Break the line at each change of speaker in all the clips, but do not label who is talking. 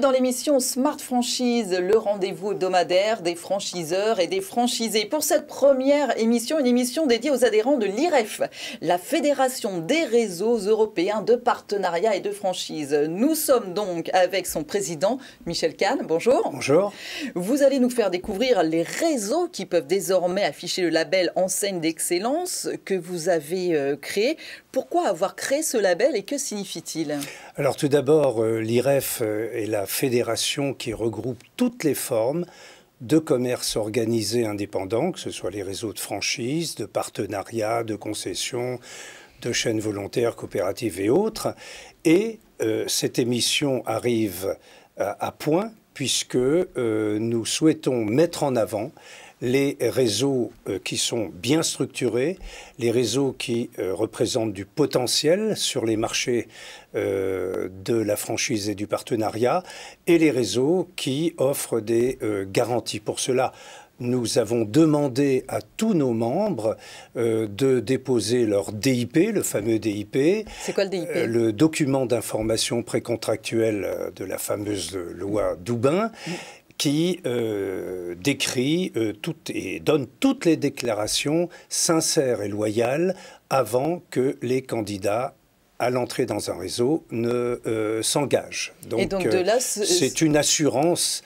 dans l'émission Smart Franchise, le rendez-vous hebdomadaire des franchiseurs et des franchisés. Pour cette première émission, une émission dédiée aux adhérents de l'IREF, la Fédération des réseaux européens de partenariat et de franchise. Nous sommes donc avec son président, Michel Kahn. Bonjour. Bonjour. Vous allez nous faire découvrir les réseaux qui peuvent désormais afficher le label Enseigne d'excellence que vous avez euh, créé. Pourquoi avoir créé ce label et que signifie-t-il
Alors tout d'abord, euh, l'IREF euh, est la fédération qui regroupe toutes les formes de commerce organisé indépendant, que ce soit les réseaux de franchise, de partenariats, de concessions, de chaînes volontaires, coopératives et autres. Et euh, cette émission arrive euh, à, point puisque euh, nous souhaitons mettre en avant les réseaux euh, qui sont bien structurés, les réseaux qui euh, représentent du potentiel sur les marchés euh, de la franchise et du partenariat, et les réseaux qui offrent des garanties. Pour cela, nous avons demandé à tous nos membres de déposer leur DIP, le fameux DIP. C'est quoi le DIP document d'information précontractuelle de la fameuse loi Dubin qui euh, décrit euh, et donne toutes les déclarations sincères et loyales avant que les candidats à l'entrée dans un réseau ne euh, s'engagent. Donc, c'est une assurance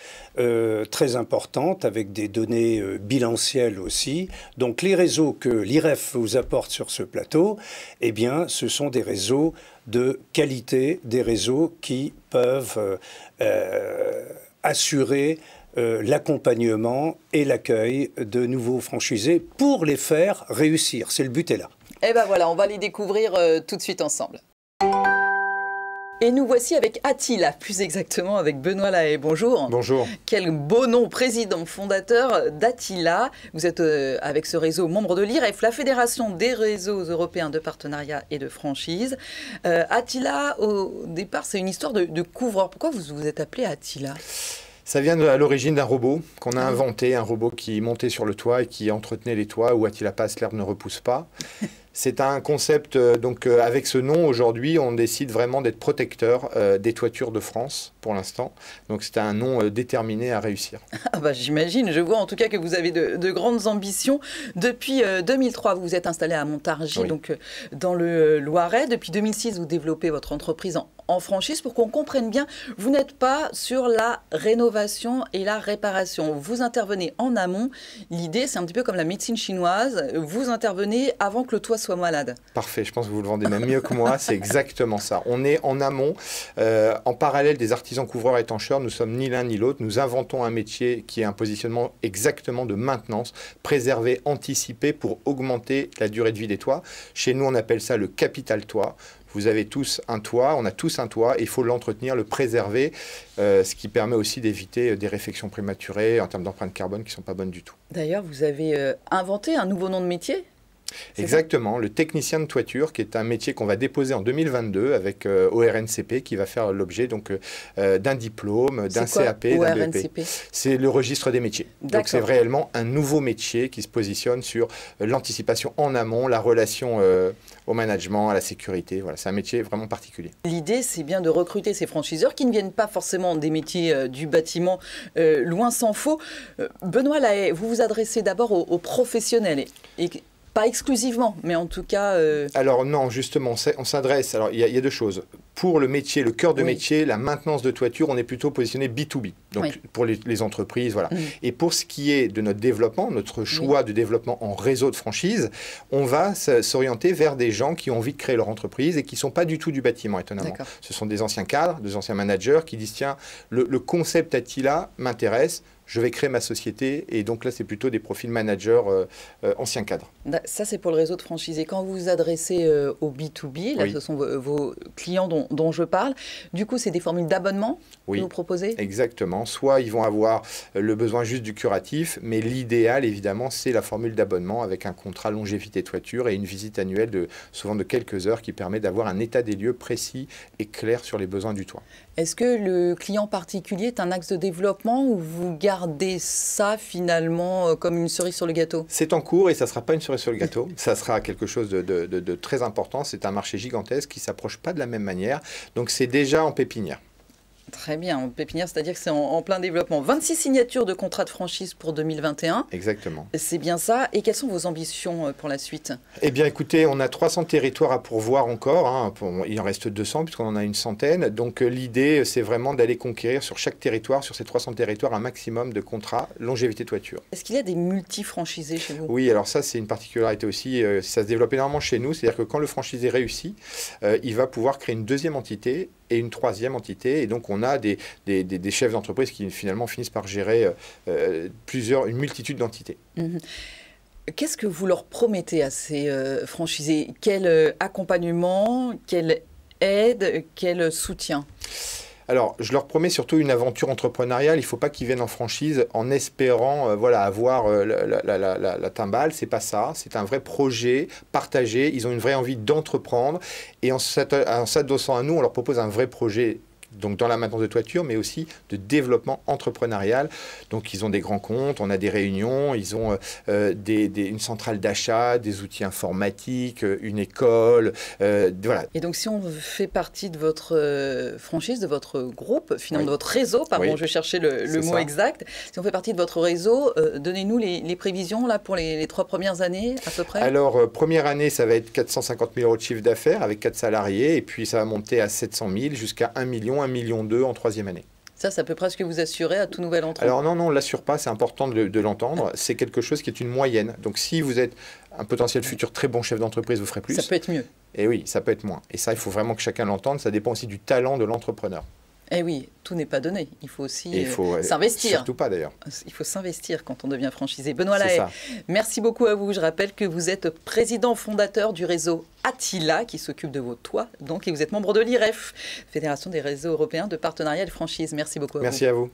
très importante avec des données bilancielles aussi. Donc les réseaux que l'IREF vous apporte sur ce plateau, eh bien ce sont des réseaux de qualité, des réseaux qui peuvent assurer euh, l'accompagnement et l'accueil de nouveaux franchisés pour les faire réussir. C'est le but est là.
Eh bien voilà, on va les découvrir euh, tout de suite ensemble. Et nous voici avec Attila, plus exactement avec Benoît Lahaye. Bonjour. Bonjour. Quel beau nom, président fondateur d'Attila. Vous êtes euh, avec ce réseau membre de l'IREF, la Fédération des réseaux européens de partenariat et de franchise. Euh, Attila, au départ, c'est une histoire de, de, couvreur. Pourquoi vous vous êtes appelé Attila ça vient
à l'origine d'un robot qu'on a ah inventé, un robot qui montait sur le toit et qui entretenait les toits où Attila passe, l'herbe ne repousse pas. C'est un concept, euh, donc euh, avec ce nom aujourd'hui, on décide vraiment d'être protecteur euh, des toitures de France pour l'instant. Donc c'est un nom déterminé à réussir.
Ah bah, J'imagine, je vois en tout cas que vous avez de, grandes ambitions. Depuis 2003, vous vous êtes installé à Montargis, donc dans le Loiret. Depuis 2006, vous développez votre entreprise en, en franchise. Pour qu'on comprenne bien, vous n'êtes pas sur la rénovation et la réparation. Vous intervenez en amont. L'idée, c'est un petit peu comme la médecine chinoise. Vous intervenez avant que le toit soit malade.
Parfait, je pense que vous le vendez même mieux que moi, c'est exactement ça. On est en amont, euh, en parallèle des artisans couvreurs étancheurs, nous sommes ni l'un ni l'autre, nous inventons un métier qui est un positionnement exactement de maintenance, préservé, anticipé pour augmenter la durée de vie des toits. Chez nous, on appelle ça le capital toit vous avez tous un toit, on a tous un toit, il faut l'entretenir, le préserver, euh, ce qui permet aussi d'éviter euh, des réfections prématurées en termes d'empreintes carbone qui ne sont pas bonnes du tout.
D'ailleurs, vous avez inventé un nouveau nom de
métier
Exactement, le technicien de toiture, qui est un métier qu'on va déposer en 2022 avec euh, ORNCP, qui va faire l'objet donc euh, euh, d'un diplôme, d'un CAP, d'un e C'est le registre des métiers. Donc c'est réellement un nouveau métier qui se positionne sur l'anticipation en amont, la relation au management, à la sécurité. Voilà, c'est un métier vraiment particulier.
L'idée, c'est bien de recruter ces franchiseurs qui ne viennent pas forcément des métiers du bâtiment, loin s'en faut. Benoît Lahaye, vous vous adressez d'abord aux, professionnels. et pas
exclusivement, mais en tout cas... Euh, alors non, justement, on s'adresse, alors il y, a deux choses. Pour le métier, le cœur de métier, la maintenance de toiture, on est plutôt positionné B2B, donc pour les, entreprises, voilà. Mm. Et pour ce qui est de notre développement, notre choix de développement en réseau de franchise, on va s'orienter vers des gens qui ont envie de créer leur entreprise et qui sont pas du tout du bâtiment, étonnamment. Ce sont des anciens cadres, des anciens managers qui disent, tiens, le, le concept Attila m'intéresse, je vais créer ma société. Et donc là, c'est plutôt des profils managers euh, euh, anciens cadres.
Bah, ça, c'est pour le réseau de Et Quand vous vous adressez euh, au B2B, là, ce sont vos, clients dont, je parle, du coup, c'est des formules d'abonnement oui. que vous proposez
Exactement. Soit ils vont avoir le besoin juste du curatif, mais l'idéal, évidemment, c'est la formule d'abonnement avec un contrat longévité toiture et une visite annuelle de souvent de quelques heures qui permet d'avoir un état des lieux précis et clair sur les besoins du toit.
Est-ce que le client particulier est un axe de développement ou vous gardez Regardez ça finalement euh, comme une cerise sur le gâteau
C'est en cours et ça ne sera pas une cerise sur le gâteau. ça sera quelque chose de, de très important. C'est un marché gigantesque qui s'approche pas de la même manière. Donc c'est déjà en pépinière.
Très bien, en pépinière, c'est-à-dire que c'est en, plein développement. 26 signatures de contrats de franchise pour 2021. Exactement. C'est bien ça. Et quelles sont vos ambitions euh, pour la suite
Eh bien, écoutez, on a 300 territoires à pourvoir encore. Hein. Il en reste 200 puisqu'on en a une centaine. Donc euh, l'idée, euh, c'est vraiment d'aller conquérir sur chaque territoire, sur ces 300 territoires, un maximum de contrats longévité toiture.
Est-ce qu'il y a des multi-franchisés chez vous
Oui, alors ça, c'est une particularité aussi. Ça se développe énormément chez nous. C'est-à-dire que quand le franchisé réussit, il va pouvoir créer une deuxième entité et une troisième entité. Et donc, on a des, chefs d'entreprise qui finalement finissent par gérer euh, euh, plusieurs, une multitude d'entités.
Mhm. Qu'est-ce que vous leur promettez à ces euh, franchisés Quel accompagnement, quelle aide, quel soutien
alors, je leur promets surtout une aventure entrepreneuriale. Il ne faut pas qu'ils viennent en franchise en espérant euh, voilà, avoir euh, la, la timbale. C'est pas ça. C'est un vrai projet partagé. Ils ont une vraie envie d'entreprendre. Et en s'adossant à nous, on leur propose un vrai projet donc dans la maintenance de toiture, mais aussi de développement entrepreneurial. Donc ils ont des grands comptes, on a des réunions, ils ont euh, euh, des, une centrale d'achat, des outils informatiques, euh, une école, voilà. Et donc si on fait partie
de votre franchise, de votre groupe, finalement de votre réseau, pardon, je cherchais le, le mot exact, si on fait partie de votre réseau, donnez-nous les, prévisions là pour les, les, trois premières années à peu près.
Alors première année, ça va être 450 000 euros de chiffre d'affaires avec 4 salariés, et puis ça va monter à 700 000 jusqu'à 1 million million, million 2 en troisième année.
Ça, ça peut presque vous assurer à tout nouvel entrant. Alors
non, non, l'assure pas, c'est important de, de l'entendre. C'est quelque chose qui est une moyenne. Donc si vous êtes un potentiel futur très bon chef d'entreprise, vous ferez plus. Ça peut être mieux. Et eh oui, ça peut être moins. Et ça, il faut vraiment que chacun l'entende. Ça dépend aussi du talent de l'entrepreneur.
Eh oui, tout n'est pas donné. Il faut aussi s'investir. Surtout pas d'ailleurs. Il faut s'investir quand on devient franchisé. Benoît Lahaye, merci beaucoup à vous. Je rappelle que vous êtes président fondateur du réseau Attila qui s'occupe de vos toits. Donc, et vous êtes membre de l'IREF, Fédération des réseaux européens de partenariat et de franchise. Merci beaucoup Merci à
vous.